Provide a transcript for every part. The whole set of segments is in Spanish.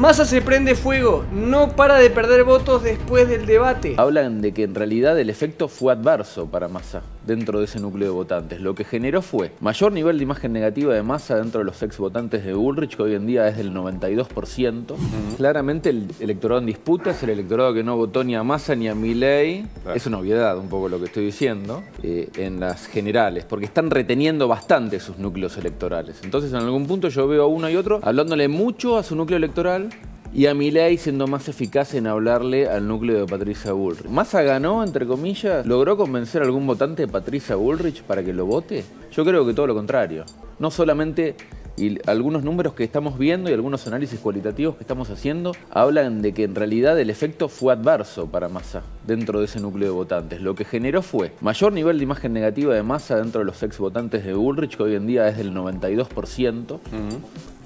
Massa se prende fuego, no para de perder votos después del debate. Hablan de que en realidad el efecto fue adverso para Massa dentro de ese núcleo de votantes. Lo que generó fue mayor nivel de imagen negativa de Massa dentro de los ex votantes de Bullrich, que hoy en día es del 92%. Claramente el electorado en disputa es el electorado que no votó ni a Massa ni a Milley. Es una obviedad un poco lo que estoy diciendo eh, en las generales, porque están reteniendo bastante sus núcleos electorales. Entonces en algún punto yo veo a uno y otro hablándole mucho a su núcleo electoral y a Milei siendo más eficaz en hablarle al núcleo de Patricia Bullrich. ¿MASA ganó, entre comillas? ¿Logró convencer a algún votante de Patricia Bullrich para que lo vote? Yo creo que todo lo contrario. No solamente y algunos números que estamos viendo y algunos análisis cualitativos que estamos haciendo hablan de que en realidad el efecto fue adverso para Massa dentro de ese núcleo de votantes. Lo que generó fue mayor nivel de imagen negativa de Massa dentro de los ex votantes de Bullrich, que hoy en día es del 92%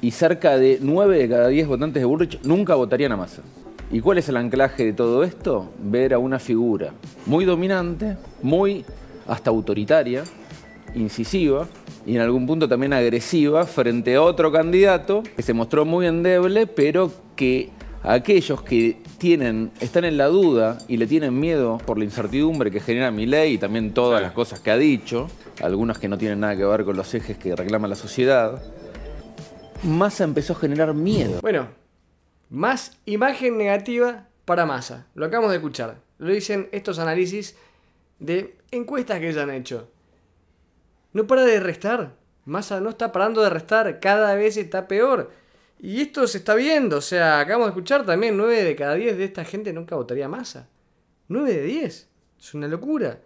y cerca de 9 de cada 10 votantes de Bullrich nunca votarían a Massa. ¿Y cuál es el anclaje de todo esto? Ver a una figura muy dominante, muy hasta autoritaria, incisiva y en algún punto también agresiva frente a otro candidato que se mostró muy endeble, pero que aquellos que tienen, están en la duda y le tienen miedo por la incertidumbre que genera mi ley y también todas las cosas que ha dicho, algunas que no tienen nada que ver con los ejes que reclama la sociedad, Masa empezó a generar miedo. Bueno, más imagen negativa para Masa, Lo acabamos de escuchar. Lo dicen estos análisis de encuestas que ya han hecho. No para de restar. Masa no está parando de restar. Cada vez está peor. Y esto se está viendo. O sea, acabamos de escuchar también 9 de cada 10 de esta gente nunca votaría Masa. Massa. 9 de 10. Es una locura.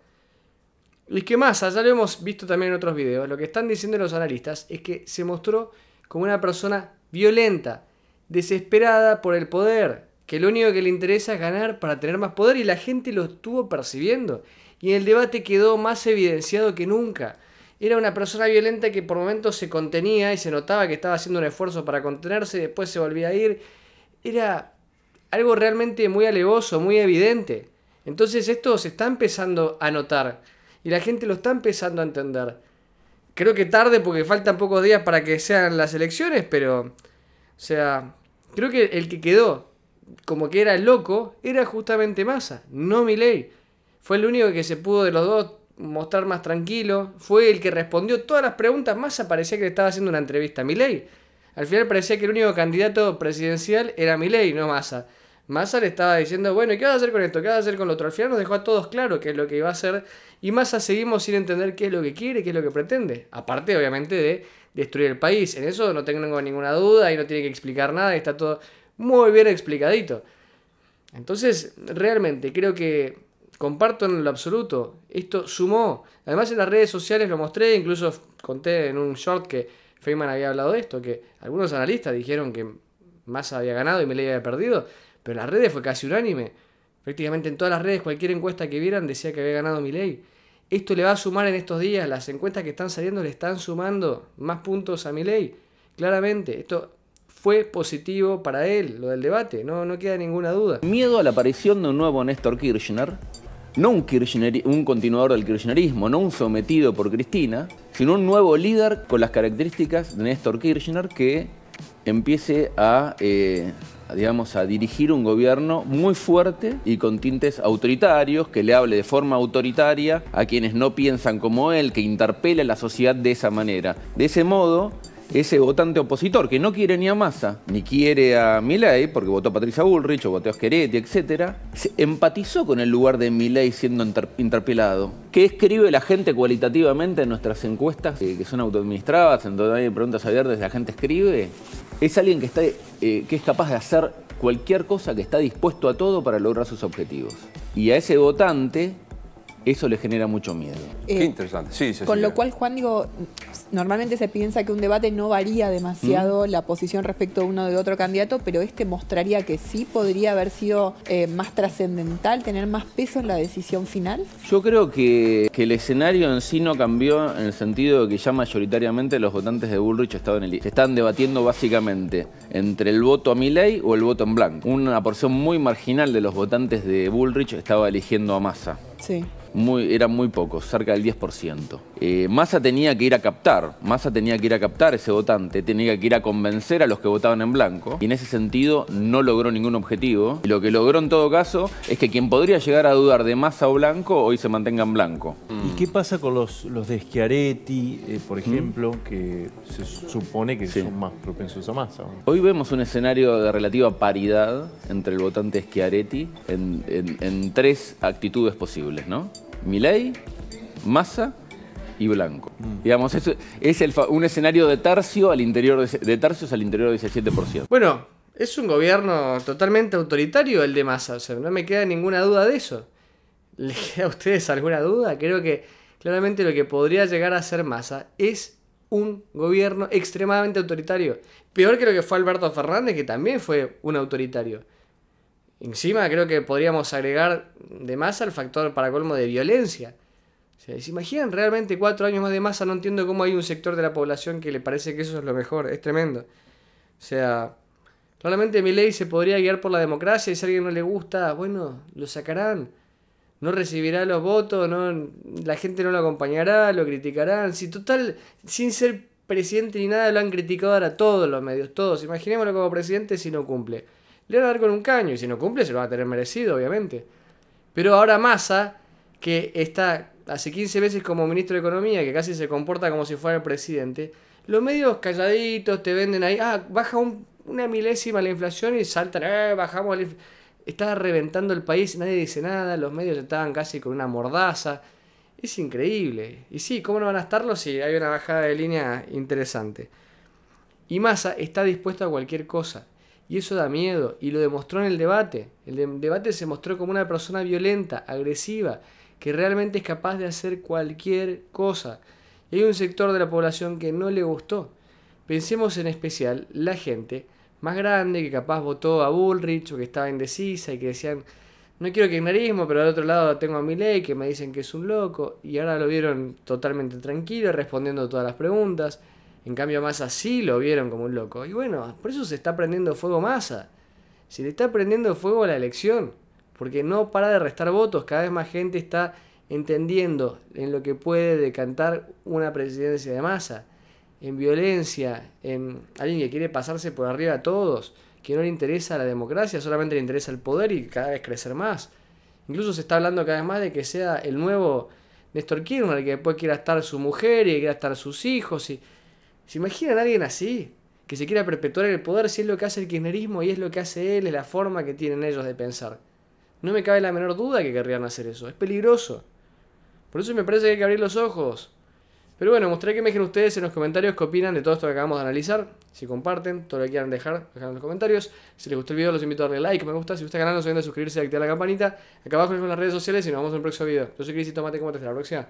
Y que Masa, ya lo hemos visto también en otros videos, lo que están diciendo los analistas es que se mostró como una persona violenta, desesperada por el poder, que lo único que le interesa es ganar para tener más poder y la gente lo estuvo percibiendo. Y el debate quedó más evidenciado que nunca. Era una persona violenta que por momentos se contenía y se notaba que estaba haciendo un esfuerzo para contenerse y después se volvía a ir. Era algo realmente muy alevoso, muy evidente. Entonces esto se está empezando a notar y la gente lo está empezando a entender. Creo que tarde porque faltan pocos días para que sean las elecciones, pero. O sea, creo que el que quedó como que era loco era justamente Massa, no Milei. Fue el único que se pudo de los dos mostrar más tranquilo. Fue el que respondió todas las preguntas. Massa parecía que le estaba haciendo una entrevista a Milei. Al final parecía que el único candidato presidencial era Milei, no Massa. Massa le estaba diciendo, bueno, ¿y qué vas a hacer con esto? ¿Qué vas a hacer con lo otro? Al final nos dejó a todos claro qué es lo que iba a hacer y Massa seguimos sin entender qué es lo que quiere, qué es lo que pretende. Aparte, obviamente, de destruir el país. En eso no tengo ninguna duda y no tiene que explicar nada, está todo muy bien explicadito. Entonces, realmente creo que comparto en lo absoluto. Esto sumó. Además, en las redes sociales lo mostré, incluso conté en un short que Feynman había hablado de esto, que algunos analistas dijeron que Massa había ganado y le había perdido. Pero las redes fue casi unánime. Prácticamente en todas las redes, cualquier encuesta que vieran decía que había ganado Milei. Esto le va a sumar en estos días. Las encuestas que están saliendo le están sumando más puntos a Milei. Claramente, esto fue positivo para él, lo del debate, no, no queda ninguna duda. Miedo a la aparición de un nuevo Néstor Kirchner, no un, Kirchner, un continuador del kirchnerismo, no un sometido por Cristina, sino un nuevo líder con las características de Néstor Kirchner que empiece a, eh, digamos, a dirigir un gobierno muy fuerte y con tintes autoritarios, que le hable de forma autoritaria a quienes no piensan como él, que interpele a la sociedad de esa manera. De ese modo, ese votante opositor que no quiere ni a Massa, ni quiere a Milei, porque votó a Patricia Bullrich o votó a Schiaretti, etc., se empatizó con el lugar de Milei siendo interpelado. ¿Qué escribe la gente cualitativamente en nuestras encuestas, eh, que son autoadministradas, en donde hay preguntas abiertas la gente escribe? Es alguien que, está, eh, que es capaz de hacer cualquier cosa, que está dispuesto a todo para lograr sus objetivos. Y a ese votante eso le genera mucho miedo. Eh, Qué interesante, Con lo cual, Juan, digo, normalmente se piensa que un debate no varía demasiado la posición respecto a uno de otro candidato, pero este mostraría que sí podría haber sido eh, más trascendental, tener más peso en la decisión final. Yo creo que, el escenario en sí no cambió en el sentido de que ya mayoritariamente los votantes de Bullrich estaban en están debatiendo básicamente entre el voto a ley o el voto en blanco. Una porción muy marginal de los votantes de Bullrich estaba eligiendo a Massa. Sí. Muy, era muy poco, cerca del 10%. Eh, Massa tenía que ir a captar, Massa tenía que ir a captar ese votante, tenía que ir a convencer a los que votaban en blanco, y en ese sentido no logró ningún objetivo. lo que logró en todo caso es que quien podría llegar a dudar de Massa o blanco, hoy se mantenga en blanco. ¿Y qué pasa con los, de Schiaretti, eh, por ejemplo, que se supone que son más propensos a Massa? Hoy vemos un escenario de relativa paridad entre el votante Schiaretti en tres actitudes posibles. Miley, ¿no? Milei, Massa y Blanco. Mm. Digamos, es un escenario de al interior de, tercios al interior del 17%. Bueno, es un gobierno totalmente autoritario el de Massa, o sea, no me queda ninguna duda de eso. ¿Le queda a ustedes alguna duda? Creo que claramente lo que podría llegar a ser Massa es un gobierno extremadamente autoritario. Peor que lo que fue Alberto Fernández, que también fue un autoritario. Encima creo que podríamos agregar de masa el factor para colmo de violencia. ¿Se imaginan realmente cuatro años más de masa? No entiendo cómo hay un sector de la población que le parece que eso es lo mejor. Es tremendo. O sea, claramente mi ley se podría guiar por la democracia y si a alguien no le gusta, bueno, lo sacarán. No recibirá los votos, la gente no lo acompañará, lo criticarán. Si total, sin ser presidente ni nada, lo han criticado ahora todos los medios, todos. Imaginémoslo como presidente si no cumple le van a dar con un caño. Y si no cumple, se lo va a tener merecido, obviamente. Pero ahora Massa, que está hace 15 meses como ministro de Economía, que casi se comporta como si fuera el presidente, los medios calladitos te venden ahí, ah, baja una milésima la inflación y saltan, eh, bajamos Está reventando el país, nadie dice nada, los medios estaban casi con una mordaza. Es increíble. Y sí, ¿cómo no van a estarlo si hay una bajada de línea interesante? Y Massa está dispuesto a cualquier cosa. Y eso da miedo, y lo demostró en el debate. El debate se mostró como una persona violenta, agresiva, que realmente es capaz de hacer cualquier cosa. Y hay un sector de la población que no le gustó. Pensemos en especial la gente más grande que capaz votó a Bullrich o que estaba indecisa y que decían, no quiero kirchnerismo, pero al otro lado tengo a Milei que me dicen que es un loco. Y ahora lo vieron totalmente tranquilo, respondiendo todas las preguntas. En cambio, Massa sí lo vieron como un loco. Y bueno, por eso se está prendiendo fuego Massa. Se le está prendiendo fuego a la elección. Porque no para de restar votos. Cada vez más gente está entendiendo en lo que puede decantar una presidencia de Massa. En violencia, en alguien que quiere pasarse por arriba a todos. Que no le interesa la democracia, solamente le interesa el poder y cada vez crecer más. Incluso se está hablando cada vez más de que sea el nuevo Néstor Kirchner, que después quiera estar su mujer y quiera estar sus hijos y ¿Se imaginan a alguien así? Que se quiera perpetuar el poder si es lo que hace el kirchnerismo y es lo que hace él, es la forma que tienen ellos de pensar. No me cabe la menor duda que querrían hacer eso. Es peligroso. Por eso me parece que hay que abrir los ojos. Pero bueno, mostré que me dejen ustedes en los comentarios qué opinan de todo esto que acabamos de analizar. Si comparten, todo lo que quieran dejar, dejen en los comentarios. Si les gustó el video, los invito a darle like, me gusta. Si gusta el canal, no se olviden de suscribirse y activar la campanita. Acá abajo les las redes sociales y nos vemos en el próximo video. Yo soy Cris y Tomate, como te hasta la próxima.